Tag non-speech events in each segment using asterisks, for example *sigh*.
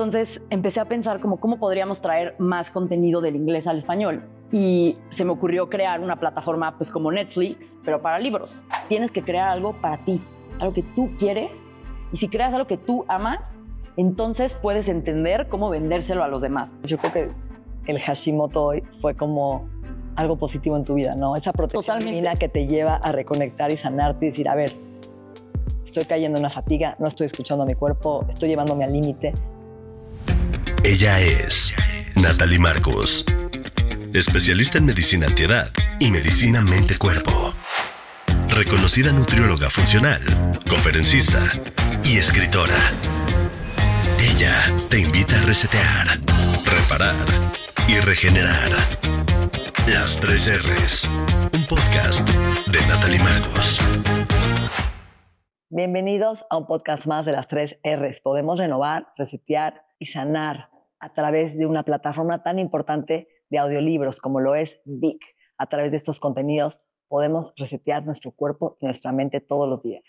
Entonces empecé a pensar como cómo podríamos traer más contenido del inglés al español y se me ocurrió crear una plataforma pues como Netflix, pero para libros. Tienes que crear algo para ti, algo que tú quieres y si creas algo que tú amas, entonces puedes entender cómo vendérselo a los demás. Yo creo que el Hashimoto fue como algo positivo en tu vida, ¿no? Esa protección divina que te lleva a reconectar y sanarte y decir, a ver, estoy cayendo en una fatiga, no estoy escuchando a mi cuerpo, estoy llevándome al límite, ella es Natalie Marcos, especialista en medicina antiedad y medicina mente-cuerpo. Reconocida nutrióloga funcional, conferencista y escritora. Ella te invita a resetear, reparar y regenerar. Las tres R's, un podcast de Natalie Marcos. Bienvenidos a un podcast más de las tres R's. Podemos renovar, resetear y sanar a través de una plataforma tan importante de audiolibros como lo es Vic. A través de estos contenidos podemos resetear nuestro cuerpo y nuestra mente todos los días.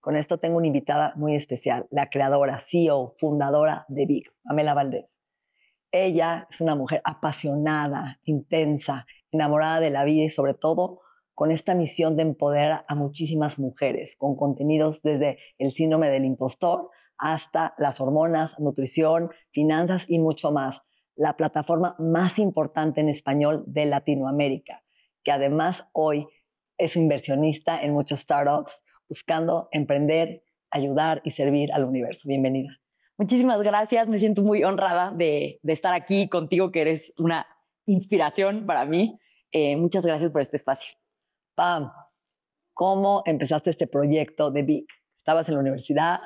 Con esto tengo una invitada muy especial, la creadora, CEO, fundadora de Vic, Amela Valdés. Ella es una mujer apasionada, intensa, enamorada de la vida y sobre todo con esta misión de empoderar a muchísimas mujeres con contenidos desde el síndrome del impostor hasta las hormonas, nutrición, finanzas y mucho más. La plataforma más importante en español de Latinoamérica, que además hoy es inversionista en muchos startups buscando emprender, ayudar y servir al universo. Bienvenida. Muchísimas gracias, me siento muy honrada de, estar aquí contigo, que eres una inspiración para mí. Eh, muchas gracias por este espacio. Pam, ¿cómo empezaste este proyecto de Big. ¿Estabas en la universidad?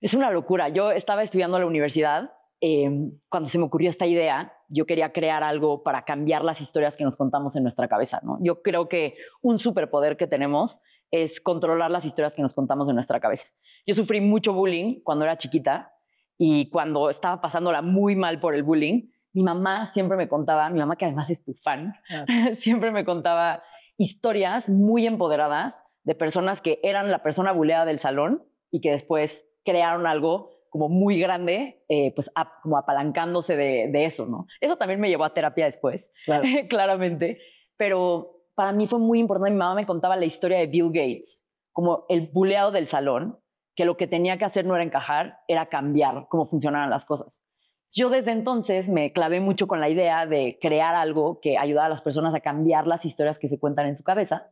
Es una locura. Yo estaba estudiando en la universidad em, cuando se me ocurrió esta idea. Yo quería crear algo para cambiar las historias que nos contamos en nuestra cabeza. ¿no? Yo creo que un superpoder que tenemos es controlar las historias que nos contamos en nuestra cabeza. Yo sufrí mucho bullying cuando era chiquita y cuando estaba pasándola muy mal por el bullying, mi mamá siempre me contaba, mi mamá que además es tu fan, *laughs* siempre me contaba historias muy empoderadas de personas que eran la persona buleada del salón y que después crearon algo como muy grande, eh, pues como apalancándose de, eso, ¿no? Eso también me llevó a terapia después, *laughs* claramente, pero para mí fue muy importante, mi mamá me contaba la historia de Bill Gates, como el buleado del salón, que lo que tenía que hacer no era encajar, era cambiar cómo funcionaban las cosas. Yo desde entonces me clavé mucho con la idea de crear algo que ayudara a las personas a cambiar las historias que se cuentan en su cabeza.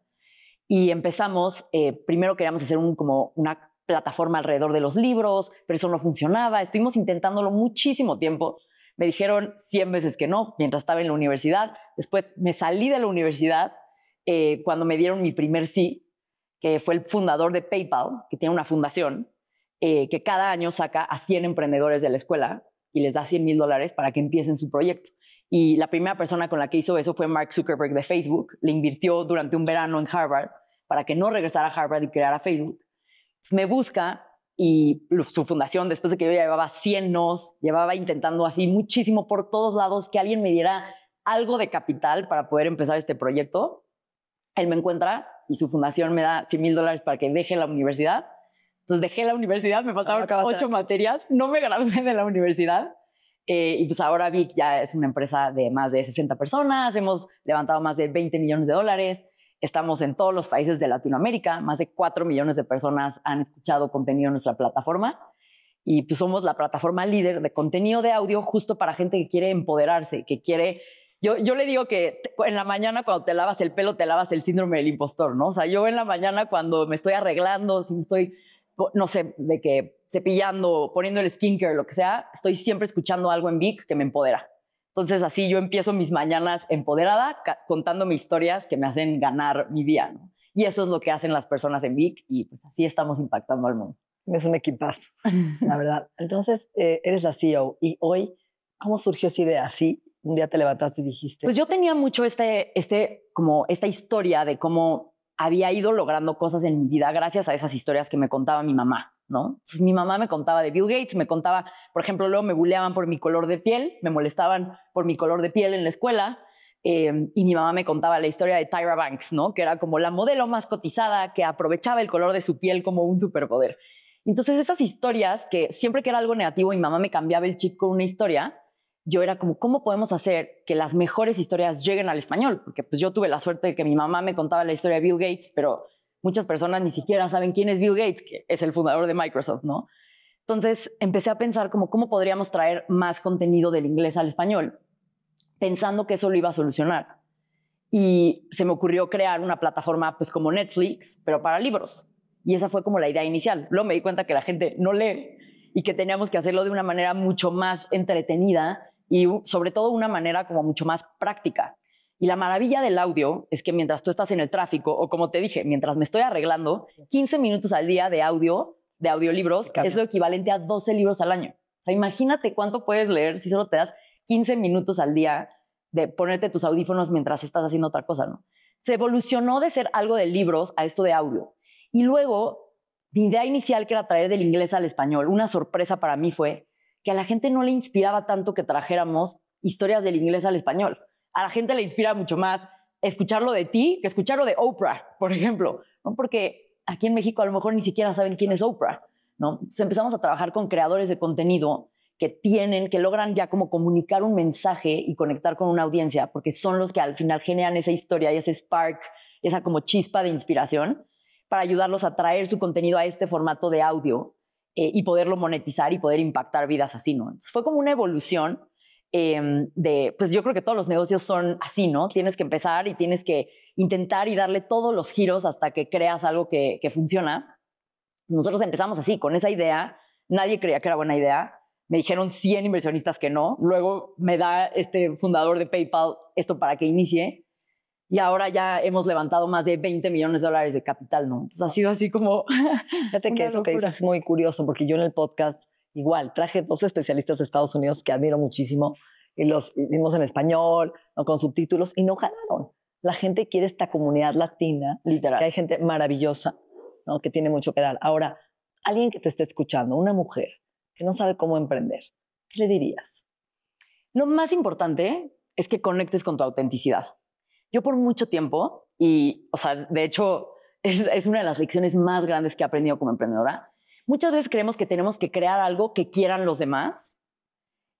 Y empezamos, eh, primero queríamos hacer como una plataforma alrededor de los libros, pero eso no funcionaba. Estuvimos intentándolo muchísimo tiempo. Me dijeron 100 veces que no mientras estaba en la universidad. Después me salí de la universidad eh, cuando me dieron mi primer sí, que fue el fundador de PayPal, que tiene una fundación eh, que cada año saca a 100 emprendedores de la escuela y les da 100 mil dólares para que empiecen su proyecto. Y la primera persona con la que hizo eso fue Mark Zuckerberg de Facebook. Le invirtió durante un verano en Harvard para que no regresara a Harvard y creara Facebook. me busca y su fundación, después de que yo ya llevaba 100 nos, llevaba intentando así muchísimo por todos lados que alguien me diera algo de capital para poder empezar este proyecto. Él me encuentra y su fundación me da 100 mil dólares para que deje la universidad entonces dejé la universidad, me faltaban no, ocho materias, no me gradué de la universidad. Eh, y pues ahora Vic ya es una empresa de más de 60 personas, hemos levantado más de 20 millones de dólares, estamos en todos los países de Latinoamérica, más de 4 millones de personas han escuchado contenido en nuestra plataforma y pues somos la plataforma líder de contenido de audio justo para gente que quiere empoderarse, que quiere... Yo, yo le digo que en la mañana cuando te lavas el pelo te lavas el síndrome del impostor, ¿no? O sea, yo en la mañana cuando me estoy arreglando, si me estoy no sé, de que cepillando, poniendo el skincare, lo que sea, estoy siempre escuchando algo en Vic que me empodera. Entonces así yo empiezo mis mañanas empoderada contándome historias que me hacen ganar mi día. Y eso es lo que hacen las personas en Vic y pues así estamos impactando al mundo. Es un equipazo, la verdad. Entonces eh, eres la CEO y hoy, ¿cómo surgió esa idea? ¿Sí? Un día te levantaste y dijiste. Pues yo tenía mucho este, este, como esta historia de cómo había ido logrando cosas en mi vida gracias a esas historias que me contaba mi mamá, ¿no? mi mamá me contaba de Bill Gates, me contaba, por ejemplo, luego me buleaban por mi color de piel, me molestaban por mi color de piel en la escuela, em, y mi mamá me contaba la historia de Tyra Banks, ¿no? Que era como la modelo más cotizada que aprovechaba el color de su piel como un superpoder. Entonces esas historias que siempre que era algo negativo mi mamá me cambiaba el chip con una historia, yo era como, ¿cómo podemos hacer que las mejores historias lleguen al español? Porque pues yo tuve la suerte de que mi mamá me contaba la historia de Bill Gates, pero muchas personas ni siquiera saben quién es Bill Gates, que es el fundador de Microsoft, ¿no? Entonces empecé a pensar como cómo podríamos traer más contenido del inglés al español, pensando que eso lo iba a solucionar. Y se me ocurrió crear una plataforma pues como Netflix, pero para libros. Y esa fue como la idea inicial. Luego me di cuenta que la gente no lee y que teníamos que hacerlo de una manera mucho más entretenida y sobre todo una manera como mucho más práctica. Y la maravilla del audio es que mientras tú estás en el tráfico o como te dije, mientras me estoy arreglando, 15 minutos al día de audio, de audiolibros, es lo equivalente a 12 libros al año. imagínate cuánto puedes leer si solo te das 15 minutos al día de ponerte tus audífonos mientras estás haciendo otra cosa, ¿no? Se evolucionó de ser algo de libros a esto de audio. Y luego, mi idea inicial que era traer del inglés al español, una sorpresa para mí fue que a la gente no le inspiraba tanto que trajéramos historias del inglés al español. A la gente le inspira mucho más escucharlo de ti que escucharlo de Oprah, por ejemplo, Porque aquí en México a lo mejor ni siquiera saben quién es Oprah, ¿no? Entonces empezamos a trabajar con creadores de contenido que tienen, que logran ya como comunicar un mensaje y conectar con una audiencia, porque son los que al final generan esa historia y ese spark, esa como chispa de inspiración para ayudarlos a traer su contenido a este formato de audio eh, y poderlo monetizar y poder impactar vidas así, ¿no? Entonces fue como una evolución em, de, pues yo creo que todos los negocios son así, ¿no? Tienes que empezar y tienes que intentar y darle todos los giros hasta que creas algo que, que funciona. Nosotros empezamos así, con esa idea, nadie creía que era buena idea, me dijeron 100 inversionistas que no, luego me da este fundador de PayPal esto para que inicie y ahora ya hemos levantado más de 20 millones de dólares de capital, ¿no? Entonces ha sido así como... *laughs* Fíjate que eso que es muy curioso, porque yo en el podcast igual traje dos especialistas de Estados Unidos que admiro muchísimo y los hicimos en español, ¿no? con subtítulos, y no ganaron. La gente quiere esta comunidad latina, Literal. que hay gente maravillosa, ¿no? que tiene mucho que dar. Ahora, alguien que te esté escuchando, una mujer que no sabe cómo emprender, ¿qué le dirías? Lo más importante es que conectes con tu autenticidad. Yo por mucho tiempo, y, o sea, de hecho, *laughs* es, una de las lecciones más grandes que he aprendido como emprendedora. Muchas veces creemos que tenemos que crear algo que quieran los demás.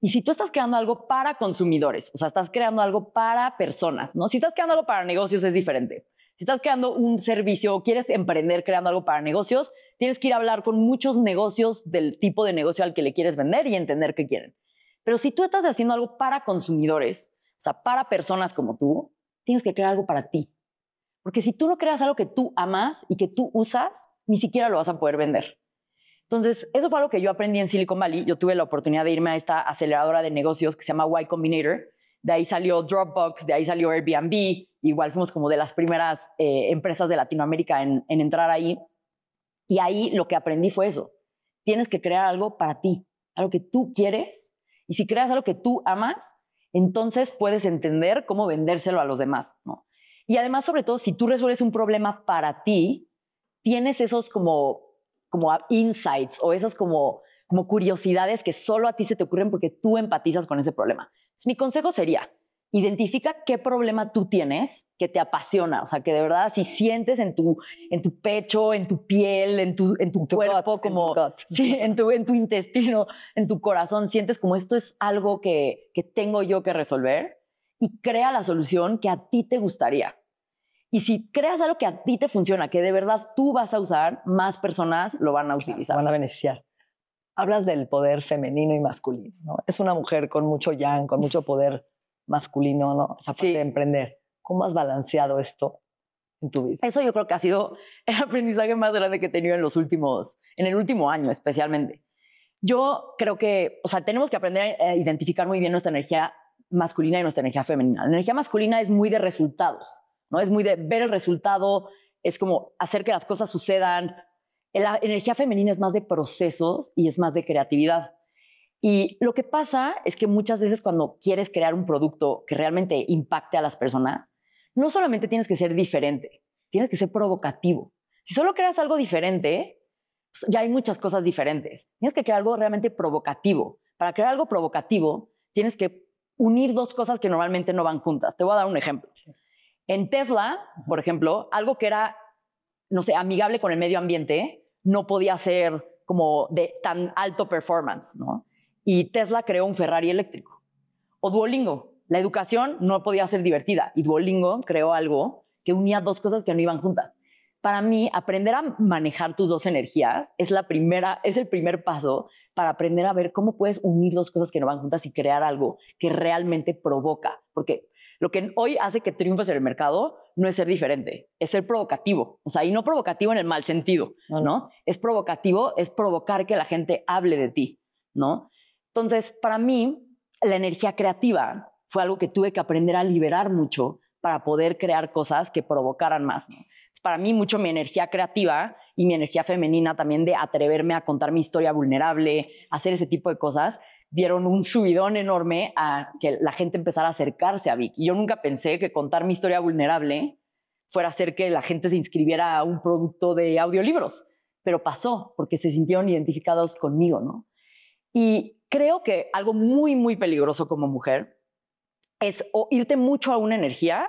Y si tú estás creando algo para consumidores, o sea, estás creando algo para personas, ¿no? Si estás creando algo para negocios es diferente. Si estás creando un servicio o quieres emprender creando algo para negocios, tienes que ir a hablar con muchos negocios del tipo de negocio al que le quieres vender y entender qué quieren. Pero si tú estás haciendo algo para consumidores, o sea, para personas como tú, tienes que crear algo para ti. Porque si tú no creas algo que tú amas y que tú usas, ni siquiera lo vas a poder vender. Entonces, eso fue algo que yo aprendí en Silicon Valley. Yo tuve la oportunidad de irme a esta aceleradora de negocios que se llama Y Combinator. De ahí salió Dropbox, de ahí salió Airbnb. Igual fuimos como de las primeras eh, empresas de Latinoamérica en entrar ahí. Y ahí lo que aprendí fue eso. Tienes que crear algo para ti, algo que tú quieres. Y si creas algo que tú amas, entonces puedes entender cómo vendérselo a los demás, Y además, sobre todo, si tú resuelves un problema para ti, tienes esos como, como insights o esas como, curiosidades que solo a ti se te ocurren porque tú empatizas con ese problema. mi consejo sería, identifica qué problema tú tienes que te apasiona, o sea, que de verdad si sientes en tu, en tu pecho, en tu piel, en tu, en tu, cuerpo, como *laughs* en tu, en tu, intestino, en tu corazón, sientes como esto es algo que, tengo yo que resolver y crea la solución que a ti te gustaría. Y si creas algo que a ti te funciona, que de verdad tú vas a usar, más personas lo van a utilizar. Van a beneficiar hablas del poder femenino y masculino. Es una mujer con mucho yang, con mucho poder masculino, ¿no? O sea, sí. emprender. ¿Cómo has balanceado esto en tu vida? Eso yo creo que ha sido el *laughs* aprendizaje más grande que he tenido en los últimos, en el último año especialmente. Yo creo que, o sea, tenemos que aprender a identificar muy bien nuestra energía masculina y nuestra energía femenina. La energía masculina es muy de resultados, ¿no? Es muy de ver el resultado, es como hacer que las cosas sucedan. La energía femenina es más de procesos y es más de creatividad. Y lo que pasa es que muchas veces cuando quieres crear un producto que realmente impacte a las personas, no solamente tienes que ser diferente, tienes que ser provocativo. Si solo creas algo diferente, pues, ya hay muchas cosas diferentes. Tienes que crear algo realmente provocativo. Para crear algo provocativo, tienes que unir dos cosas que normalmente no van juntas. Te voy a dar un ejemplo. En Tesla, por ejemplo, algo que era, no sé, amigable con el medio ambiente, no podía ser como de tan alto performance, ¿no? y Tesla creó un Ferrari eléctrico. O Duolingo, la educación no podía ser divertida y Duolingo creó algo que unía dos cosas que no iban juntas. Para mí, aprender a manejar tus dos energías es, la primera, es el primer paso para aprender a ver cómo puedes unir dos cosas que no van juntas y crear algo que realmente provoca. Porque lo que hoy hace que triunfes en el mercado no es ser diferente, es ser provocativo. O sea, y no provocativo en el mal sentido, ¿no? Es provocativo, es provocar que la gente hable de ti, ¿no? Entonces, para mí, la energía creativa fue algo que tuve que aprender a liberar mucho para poder crear cosas que provocaran más. ¿no? Para mí, mucho mi energía creativa y mi energía femenina también de atreverme a contar mi historia vulnerable, hacer ese tipo de cosas, dieron un subidón enorme a que la gente empezara a acercarse a Vic. Y yo nunca pensé que contar mi historia vulnerable fuera hacer que la gente se inscribiera a un producto de audiolibros, pero pasó porque se sintieron identificados conmigo, ¿no? Y creo que algo muy, muy peligroso como mujer es irte mucho a una energía,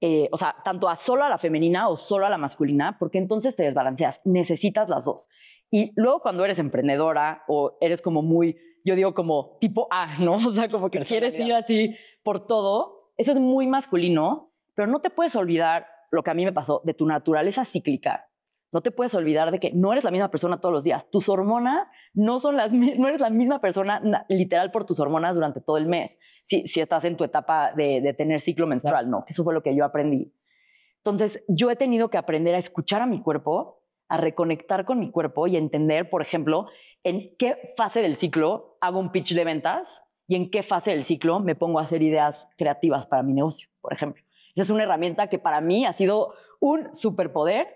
eh, o sea, tanto a solo a la femenina o solo a la masculina, porque entonces te desbalanceas, necesitas las dos. Y luego cuando eres emprendedora o eres como muy, yo digo como tipo A, ¿no? *laughs* O sea, como que quieres ir así por todo, eso es muy masculino, pero no te puedes olvidar lo que a mí me pasó de tu naturaleza cíclica no te puedes olvidar de que no eres la misma persona todos los días. Tus hormonas no son las mismas, no eres la misma persona literal por tus hormonas durante todo el mes. Si, estás en tu etapa de, tener ciclo menstrual, no, eso fue lo que yo aprendí. Entonces, yo he tenido que aprender a escuchar a mi cuerpo, a reconectar con mi cuerpo y entender, por ejemplo, en qué fase del ciclo hago un pitch de ventas y en qué fase del ciclo me pongo a hacer ideas creativas para mi negocio, por ejemplo. Esa es una herramienta que para mí ha sido un superpoder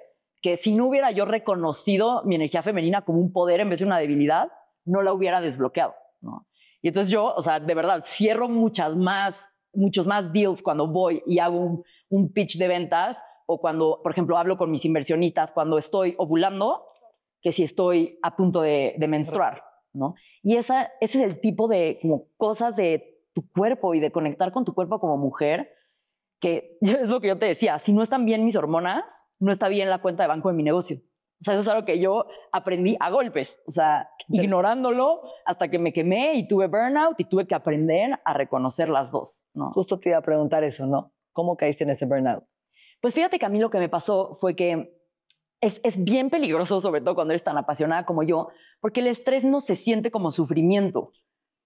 que si no hubiera yo reconocido mi energía femenina como un poder en vez de una debilidad, no la hubiera desbloqueado, ¿no? Y entonces yo, o sea, de verdad, cierro muchas más, muchos más deals cuando voy y hago un, pitch de ventas o cuando, por ejemplo, hablo con mis inversionistas, cuando estoy ovulando, que si estoy a punto de, de menstruar, ¿no? Y esa, ese es el tipo de como cosas de tu cuerpo y de conectar con tu cuerpo como mujer, que *laughs* es lo que yo te decía, si no están bien mis hormonas, no está bien la cuenta de banco de mi negocio. O sea, eso es algo que yo aprendí a golpes, o sea, ignorándolo hasta que me quemé y tuve burnout y tuve que aprender a reconocer las dos. ¿no? Justo te iba a preguntar eso, ¿no? ¿Cómo caíste en ese burnout? Pues fíjate que a mí lo que me pasó fue que es, bien peligroso, sobre todo cuando eres tan apasionada como yo, porque el estrés no se siente como sufrimiento.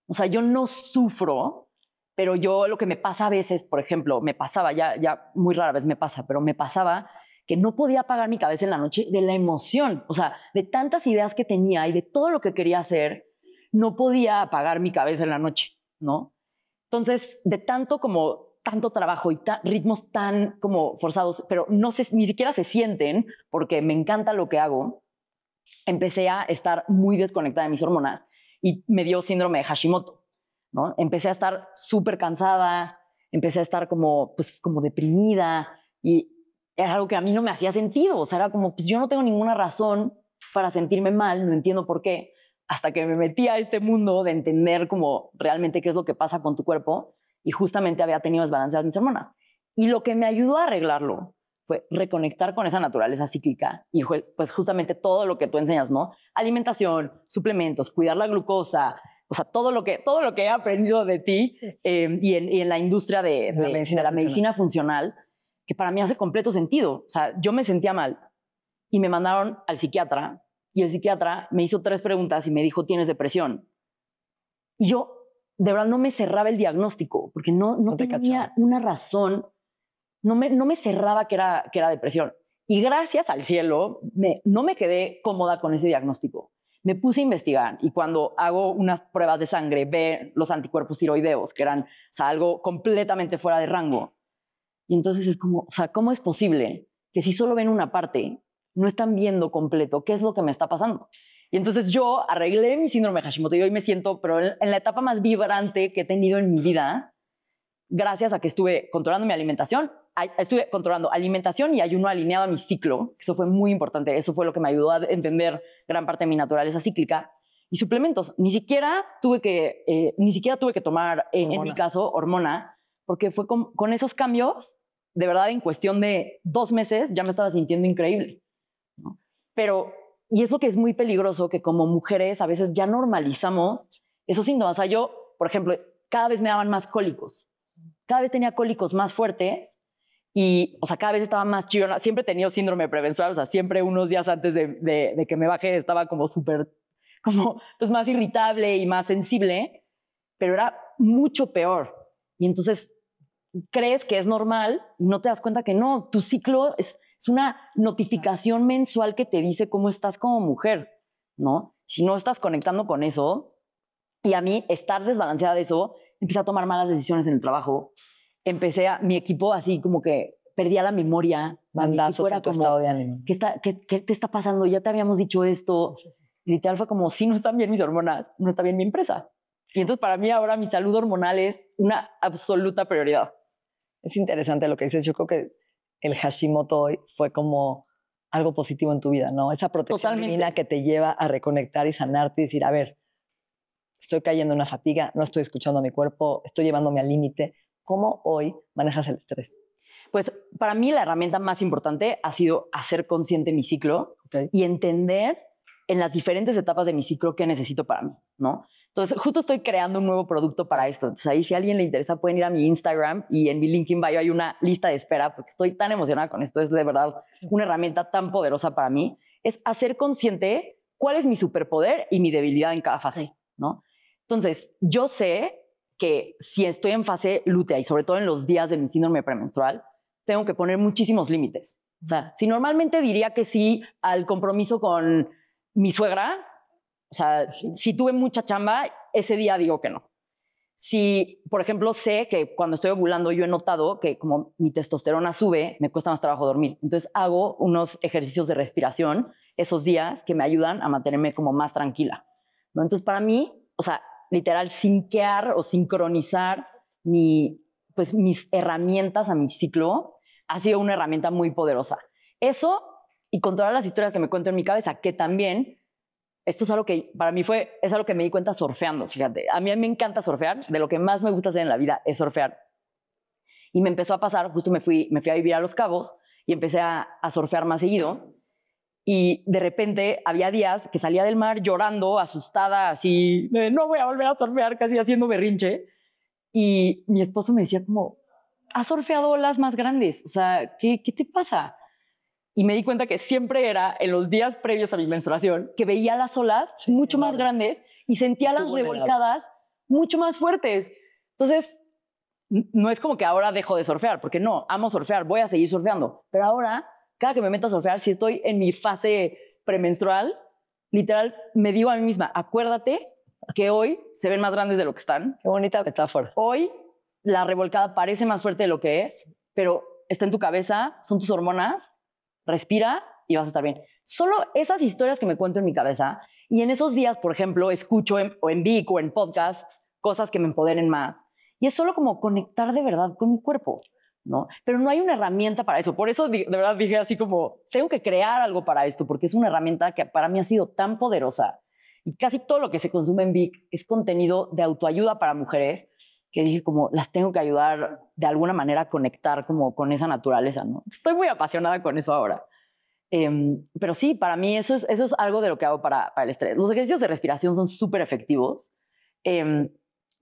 O sea, yo no sufro, pero yo lo que me pasa a veces, por ejemplo, me pasaba, ya, ya muy rara vez me pasa, pero me pasaba que no podía apagar mi cabeza en la noche de la emoción, o sea, de tantas ideas que tenía y de todo lo que quería hacer, no podía apagar mi cabeza en la noche, ¿no? Entonces, de tanto como tanto trabajo y ritmos tan como forzados, pero no se, ni siquiera se sienten porque me encanta lo que hago, empecé a estar muy desconectada de mis hormonas y me dio síndrome de Hashimoto, ¿no? Empecé a estar súper cansada, empecé a estar como, pues, como deprimida y era algo que a mí no me hacía sentido. O sea, era como, pues yo no tengo ninguna razón para sentirme mal, no entiendo por qué. Hasta que me metí a este mundo de entender como realmente qué es lo que pasa con tu cuerpo y justamente había tenido de mis hormonas. Y lo que me ayudó a arreglarlo fue reconectar con esa naturaleza cíclica y pues justamente todo lo que tú enseñas, ¿no? Alimentación, suplementos, cuidar la glucosa, o sea, todo lo que, todo lo que he aprendido de ti eh, y, en, la industria de la medicina funcional que para mí hace completo sentido. O sea, yo me sentía mal y me mandaron al psiquiatra y el psiquiatra me hizo tres preguntas y me dijo, tienes depresión. Y yo, de verdad, no me cerraba el diagnóstico porque no, no, tenía una razón, no me, no me cerraba que era, que era depresión. Y gracias al cielo, me, no me quedé cómoda con ese diagnóstico. Me puse a investigar y cuando hago unas pruebas de sangre, ve los anticuerpos tiroideos, que eran sea, algo completamente fuera de rango. Y entonces es como, o sea, ¿cómo es posible que si solo ven una parte, no están viendo completo qué es lo que me está pasando? Y entonces yo arreglé mi síndrome de Hashimoto y hoy me siento, pero en la etapa más vibrante que he tenido en mi vida, gracias a que estuve controlando mi alimentación, estuve controlando alimentación y ayuno alineado a mi ciclo, eso fue muy importante, eso fue lo que me ayudó a entender gran parte de mi naturaleza cíclica y suplementos. Ni siquiera tuve que, eh, ni siquiera tuve que tomar, en mi caso, hormona, porque fue con, esos cambios, de verdad, en cuestión de dos meses ya me estaba sintiendo increíble. Pero, y es lo que es muy peligroso, que como mujeres a veces ya normalizamos esos síntomas. O sea, yo, por ejemplo, cada vez me daban más cólicos, cada vez tenía cólicos más fuertes y, o sea, cada vez estaba más chillona. Siempre he tenido síndrome prevencional o sea, siempre unos días antes de, que me bajé estaba como súper, como, pues más irritable y más sensible, pero era mucho peor. Y entonces crees que es normal y no te das cuenta que no, tu ciclo es, es una notificación mensual que te dice cómo estás como mujer, ¿no? Si no estás conectando con eso, y a mí estar desbalanceada de eso, empecé a tomar malas decisiones en el trabajo, empecé a, mi equipo así como que perdía la memoria, Mandazos como, de ánimo. ¿qué, está, qué, te está pasando? Ya te habíamos dicho esto. Literal fue como, si no están bien mis hormonas, no está bien mi empresa, y entonces para mí ahora mi salud hormonal es una absoluta prioridad. Es interesante lo que dices. Yo creo que el Hashimoto hoy fue como algo positivo en tu vida, ¿no? Esa protección divina que te lleva a reconectar y sanarte y decir, a ver, estoy cayendo en una fatiga, no estoy escuchando a mi cuerpo, estoy llevándome al límite. ¿Cómo hoy manejas el estrés? Pues para mí la herramienta más importante ha sido hacer consciente mi ciclo y entender en las diferentes etapas de mi ciclo qué necesito para mí, ¿no? Entonces, justo estoy creando un nuevo producto para esto. Entonces, ahí si a alguien le interesa, pueden ir a mi Instagram y en mi LinkedIn bio hay una lista de espera porque estoy tan emocionada con esto. Es de verdad una herramienta tan poderosa para mí. Es hacer consciente cuál es mi superpoder y mi debilidad en cada fase, ¿no? Entonces, yo sé que si estoy en fase lútea y sobre todo en los días de mi síndrome premenstrual, tengo que poner muchísimos límites. O sea, si normalmente diría que sí al compromiso con mi suegra, o sea, si tuve mucha chamba, ese día digo que no. Si, por ejemplo, sé que cuando estoy ovulando yo he notado que como mi testosterona sube, me cuesta más trabajo dormir. Entonces hago unos ejercicios de respiración esos días que me ayudan a mantenerme como más tranquila. Entonces para mí, o sea, literal, sinquear o sincronizar pues, mis herramientas a mi ciclo ha sido una herramienta muy poderosa. Eso y con todas las historias que me cuento en mi cabeza, que también esto es algo que para mí fue, es algo que me di cuenta surfeando, fíjate. A mí me encanta surfear, de lo que más me gusta hacer en la vida es surfear. Y me empezó a pasar, justo me fui, a vivir a Los Cabos y empecé a, a surfear más seguido. Y de repente había días que salía del mar llorando, asustada, así, no voy a volver a surfear, casi haciendo berrinche. Y mi esposo me decía como, has surfeado olas más grandes, o sea, qué te pasa? y me di cuenta que siempre era en los días previos a mi menstruación que veía las olas mucho más grandes y sentía las revolcadas mucho más fuertes. Entonces, no es como que ahora dejo de surfear, porque no, amo surfear, voy a seguir surfeando, pero ahora, cada que me meto a surfear, si estoy en mi fase premenstrual, literal, me digo a mí misma, acuérdate que hoy se ven más grandes de lo que están. Qué bonita metáfora. Hoy la revolcada parece más fuerte de lo que es, pero está en tu cabeza, son tus hormonas respira y vas a estar bien. Solo esas historias que me cuento en mi cabeza y en esos días, por ejemplo, escucho en, o en Vic o en podcasts cosas que me empoderen más. Y es solo como conectar de verdad con mi cuerpo, ¿no? Pero no hay una herramienta para eso. Por eso de verdad dije así como, tengo que crear algo para esto, porque es una herramienta que para mí ha sido tan poderosa. Y casi todo lo que se consume en Vic es contenido de autoayuda para mujeres, que dije como las tengo que ayudar de alguna manera a conectar como con esa naturaleza, ¿no? Estoy muy apasionada con eso ahora. Em, pero sí, para mí eso es, eso es algo de lo que hago para, para el estrés. Los ejercicios de respiración son súper efectivos. Em,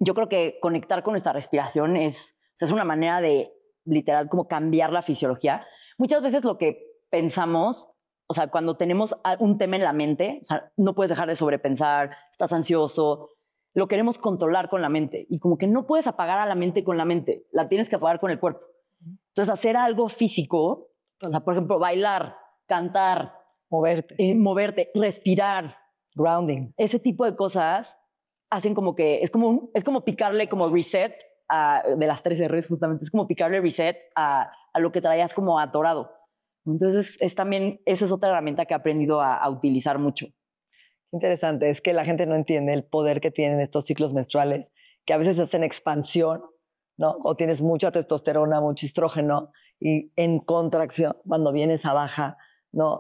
yo creo que conectar con nuestra respiración es, es una manera de literal como cambiar la fisiología. Muchas veces lo que pensamos, o sea, cuando tenemos un tema en la mente, o sea, no puedes dejar de sobrepensar, estás ansioso, lo queremos controlar con la mente. Y como que no puedes apagar a la mente con la mente, la tienes que apagar con el cuerpo. Entonces, hacer algo físico, o sea, por ejemplo, bailar, cantar, moverte, eh, moverte respirar, grounding, ese tipo de cosas hacen como que es como, es como picarle como reset de las tres R's justamente, es como picarle reset a, lo que traías como atorado. Entonces, es también, esa es otra herramienta que he aprendido a utilizar mucho. Interesante, es que la gente no entiende el poder que tienen estos ciclos menstruales, que a veces hacen expansión, ¿no? O tienes mucha testosterona, mucho estrógeno, y en contracción, cuando vienes a baja,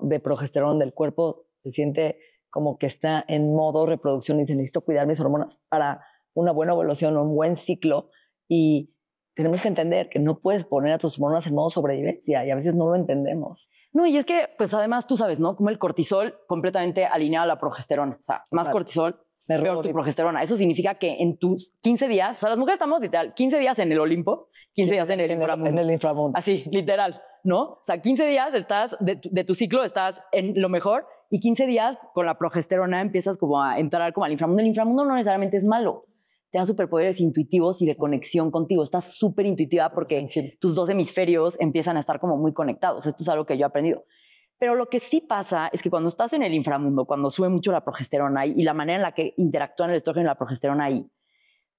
De progesterona del cuerpo, se siente como que está en modo reproducción y se necesito cuidar mis hormonas para una buena evolución, un buen ciclo. Y tenemos que entender que no puedes poner a tus hormonas en modo sobrevivencia y a veces no lo entendemos. No, y es que, pues además tú sabes, ¿no? Como el cortisol completamente alineado a la progesterona. O sea, más cortisol, Peor, tu progesterona. Eso significa que en tus 15 días, o sea, las mujeres estamos literal 15 días en el Olimpo, 15 días en el inframundo. en el inframundo. Así, literal, ¿no? O sea, 15 días estás de tu, ciclo, estás en lo mejor y 15 días con la progesterona empiezas como a entrar como al inframundo. El inframundo no necesariamente es malo te da superpoderes intuitivos y de conexión contigo. Estás súper intuitiva porque tus dos hemisferios empiezan a estar como muy conectados. Esto es algo que yo he aprendido. Pero lo que sí pasa es que cuando estás en el inframundo, cuando sube mucho la progesterona y, y la manera en la que interactúan el estrógeno y la progesterona ahí,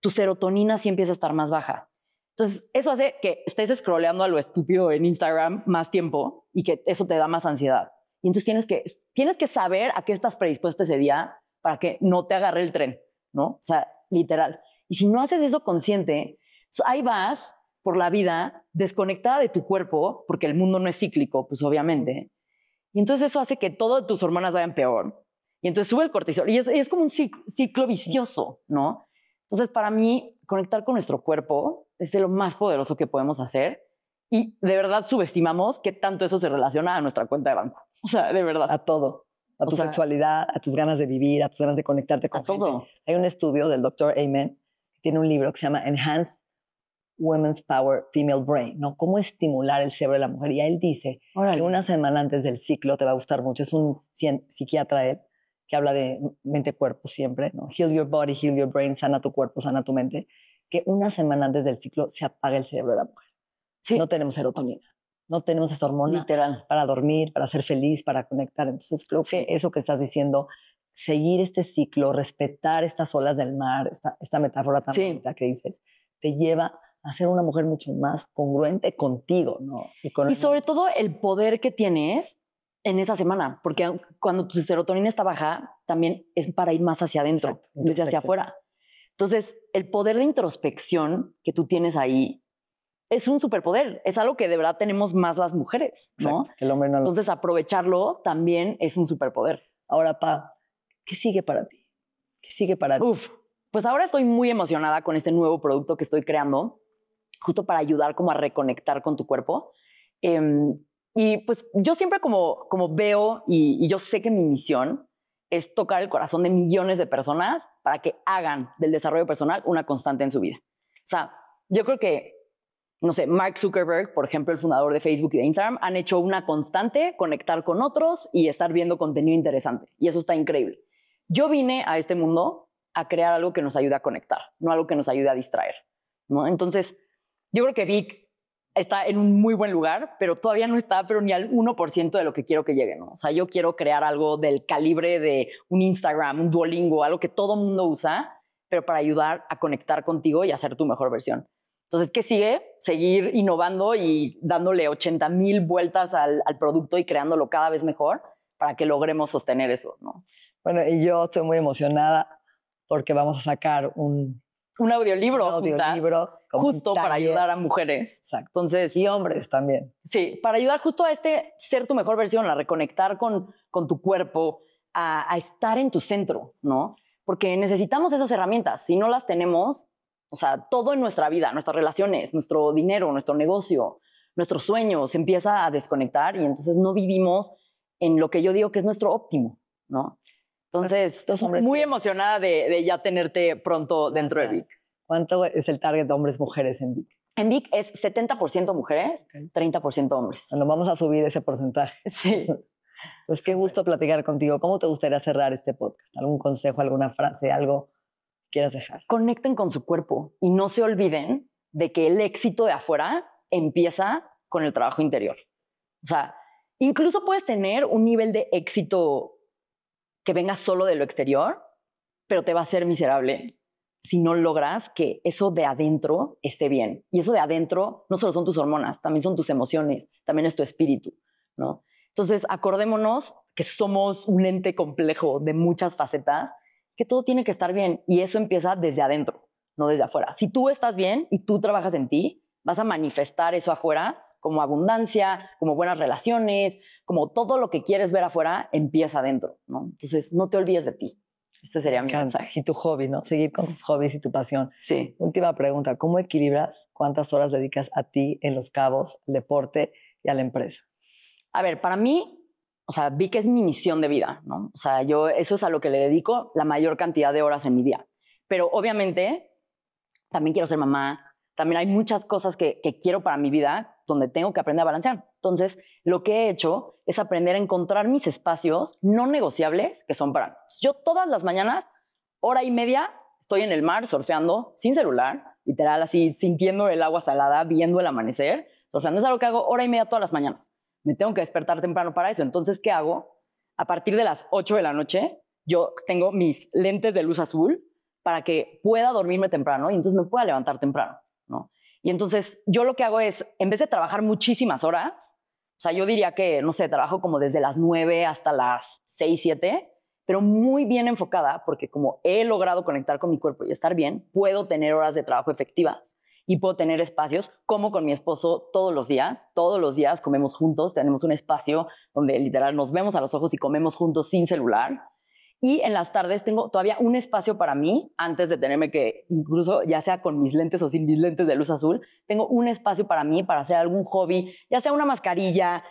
tu serotonina sí empieza a estar más baja. Entonces, eso hace que estés scrolleando a lo estúpido en Instagram más tiempo y que eso te da más ansiedad. Y entonces tienes que, tienes que saber a qué estás predispuesta ese día para que no te agarre el tren, ¿no? O sea, literal. Y si no haces eso consciente, ahí vas por la vida desconectada de tu cuerpo, porque el mundo no es cíclico, pues obviamente. Y entonces eso hace que todas tus hormonas vayan peor. Y entonces sube el cortisol. Y es, es como un ciclo vicioso, ¿no? Entonces, para mí, conectar con nuestro cuerpo es de lo más poderoso que podemos hacer. Y de verdad subestimamos que tanto eso se relaciona a nuestra cuenta de banco. O sea, de verdad. A todo a tu sexualidad, a tus ganas de vivir, a tus ganas de conectarte con todo. Hay un estudio del doctor Amen que tiene un libro que se llama Enhanced Women's Power Female Brain, ¿no? Cómo estimular el cerebro de la mujer. Y él dice que una semana antes del ciclo te va a gustar mucho. Es un psiquiatra él que habla de mente-cuerpo siempre, ¿no? Heal your body, heal your brain, sana tu cuerpo, sana tu mente. Que una semana antes del ciclo se apaga el cerebro de la mujer. Sí. No tenemos serotonina. No tenemos esa hormona Literal. para dormir, para ser feliz, para conectar. Entonces creo que eso que estás diciendo, seguir este ciclo, respetar estas olas del mar, esta, esta metáfora tan bonita que dices, te lleva a ser una mujer mucho más congruente contigo, Y, y sobre todo el poder que tienes en esa semana, porque cuando tu serotonina está baja, también es para ir más hacia adentro, desde hacia afuera. Entonces, el poder de introspección que tú tienes ahí es un superpoder, es algo que de verdad tenemos más las mujeres, ¿no? El hombre Entonces aprovecharlo también es un superpoder. Ahora, Pa, ¿qué sigue para ti? ¿Qué sigue para ti? Uf, pues ahora estoy muy emocionada con este nuevo producto que estoy creando, justo para ayudar como a reconectar con tu cuerpo. Em, y pues yo siempre como, como veo y, y yo sé que mi misión es tocar el corazón de millones de personas para que hagan del desarrollo personal una constante en su vida. O sea, yo creo que no sé, Mark Zuckerberg, por ejemplo, el fundador de Facebook y de Instagram, han hecho una constante conectar con otros y estar viendo contenido interesante. Y eso está increíble. Yo vine a este mundo a crear algo que nos ayude a conectar, no algo que nos ayude a distraer. Entonces, yo creo que Vic está en un muy buen lugar, pero todavía no está, pero ni al 1% de lo que quiero que llegue. ¿no? O sea, yo quiero crear algo del calibre de un Instagram, un Duolingo, algo que todo mundo usa, pero para ayudar a conectar contigo y hacer tu mejor versión. Entonces, ¿qué sigue? Seguir innovando y dándole 80 mil vueltas al, producto y creándolo cada vez mejor para que logremos sostener eso, ¿no? Bueno, y yo estoy muy emocionada porque vamos a sacar un... Un audiolibro, un audiolibro justo para ayudar a mujeres. Exacto. Entonces, y hombres también. Sí, para ayudar justo a este ser tu mejor versión, a reconectar con, con tu cuerpo, a, a estar en tu centro, ¿no? Porque necesitamos esas herramientas. Si no las tenemos, o sea, todo en nuestra vida, nuestras relaciones, nuestro dinero, nuestro negocio, nuestros sueños, se empieza a desconectar y entonces no vivimos en lo que yo digo que es nuestro óptimo, ¿no? Entonces, muy emocionada de, ya tenerte pronto dentro de Vic. ¿Cuánto es el target de hombres mujeres en Vic? En Vic es 70% mujeres, 30% hombres. Bueno, vamos a subir ese porcentaje. *laughs* Sí. Pues qué gusto platicar contigo. ¿Cómo te gustaría cerrar este podcast? ¿Algún consejo, alguna frase, algo quieras dejar. Conecten con su cuerpo y no se olviden de que el éxito de afuera empieza con el trabajo interior. O sea, incluso puedes tener un nivel de éxito que venga solo de lo exterior, pero te va a ser miserable si no logras que eso de adentro esté bien. Y eso de adentro no solo son tus hormonas, también son tus emociones, también es tu espíritu, ¿no? Entonces, acordémonos que somos un ente complejo de muchas facetas que todo tiene que estar bien y eso empieza desde adentro, no desde afuera. Si tú estás bien y tú trabajas en ti, vas a manifestar eso afuera como abundancia, como buenas relaciones, como todo lo que quieres ver afuera empieza adentro, ¿no? Entonces, no te olvides de ti. Ese sería mi mensaje. Y tu hobby, ¿no? Seguir con tus hobbies y tu pasión. Sí. Última pregunta, ¿cómo equilibras cuántas horas dedicas a ti en Los Cabos, al deporte y a la empresa? A ver, para mí o sea, vi que es mi misión de vida, ¿no? O sea, yo eso es a lo que le dedico la mayor cantidad de horas en mi día. Pero obviamente también quiero ser mamá, también hay muchas cosas que, quiero para mi vida donde tengo que aprender a balancear. Entonces, lo que he hecho es aprender a encontrar mis espacios no negociables que son para mí. Yo todas las mañanas, hora y media, estoy en el mar surfeando sin celular, literal así, sintiendo el agua salada, viendo el amanecer, surfeando. Es algo que hago hora y media todas las mañanas me tengo que despertar temprano para eso. Entonces, ¿qué hago? A partir de las 8 de la noche, yo tengo mis lentes de luz azul para que pueda dormirme temprano y entonces me pueda levantar temprano, ¿no? Y entonces yo lo que hago es, en vez de trabajar muchísimas horas, o sea, yo diría que, no sé, trabajo como desde las 9 hasta las 6, 7, pero muy bien enfocada, porque como he logrado conectar con mi cuerpo y estar bien, puedo tener horas de trabajo efectivas y puedo tener espacios como con mi esposo todos los días, todos los días comemos juntos, tenemos un espacio donde literal nos vemos a los ojos y comemos juntos sin celular. Y en las tardes tengo todavía un espacio para mí, antes de tenerme que, incluso ya sea con mis lentes o sin mis lentes de luz azul, tengo un espacio para mí, para hacer algún hobby, ya sea una mascarilla,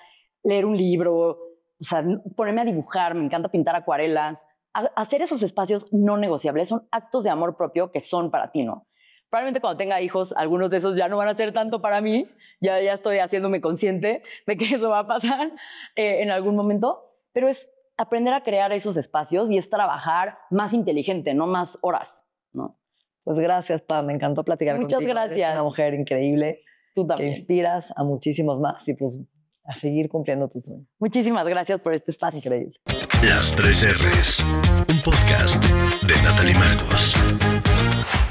leer un libro, o sea, ponerme a dibujar, me encanta pintar acuarelas. hacer esos espacios no negociables son actos de amor propio que son para ti, ¿no? probablemente cuando tenga hijos, algunos de esos ya no van a ser tanto para mí, ya, ya estoy haciéndome consciente de que *laughs* eso va a pasar eh, en algún momento, pero es aprender a crear esos espacios y es trabajar más inteligente, no más horas, ¿no? Pues gracias, Pam, me encantó platicar contigo. Muchas gracias. Eres una mujer increíble. Tú también. Que inspiras a muchísimos más y pues a seguir cumpliendo tus sueños. Muchísimas gracias por este espacio increíble. Las 3 R's, un podcast de Natalie Marcos.